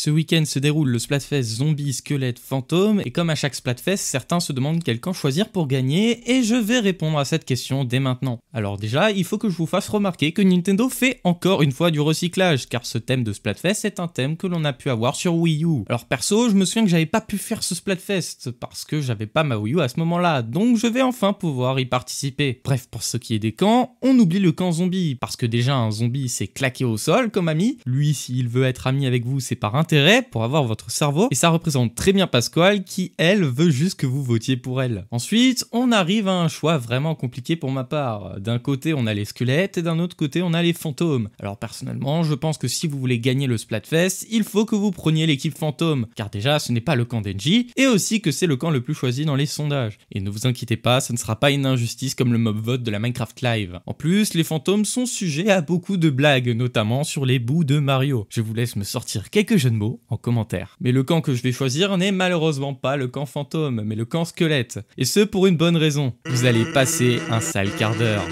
Ce week-end se déroule le Splatfest Zombie, Squelette, Fantôme, et comme à chaque Splatfest, certains se demandent quel camp choisir pour gagner, et je vais répondre à cette question dès maintenant. Alors déjà, il faut que je vous fasse remarquer que Nintendo fait encore une fois du recyclage, car ce thème de Splatfest est un thème que l'on a pu avoir sur Wii U. Alors perso, je me souviens que j'avais pas pu faire ce Splatfest, parce que j'avais pas ma Wii U à ce moment-là, donc je vais enfin pouvoir y participer. Bref, pour ce qui est des camps, on oublie le camp zombie, parce que déjà un zombie s'est claqué au sol comme ami, lui s'il veut être ami avec vous c'est par un intérêt pour avoir votre cerveau et ça représente très bien Pascual qui, elle, veut juste que vous votiez pour elle. Ensuite, on arrive à un choix vraiment compliqué pour ma part. D'un côté, on a les squelettes et d'un autre côté, on a les fantômes. Alors personnellement, je pense que si vous voulez gagner le Splatfest, il faut que vous preniez l'équipe fantôme, car déjà, ce n'est pas le camp Denji et aussi que c'est le camp le plus choisi dans les sondages. Et ne vous inquiétez pas, ça ne sera pas une injustice comme le mob vote de la Minecraft Live. En plus, les fantômes sont sujets à beaucoup de blagues, notamment sur les bouts de Mario. Je vous laisse me sortir quelques jeunes en commentaire. Mais le camp que je vais choisir n'est malheureusement pas le camp fantôme, mais le camp squelette. Et ce pour une bonne raison. Vous allez passer un sale quart d'heure.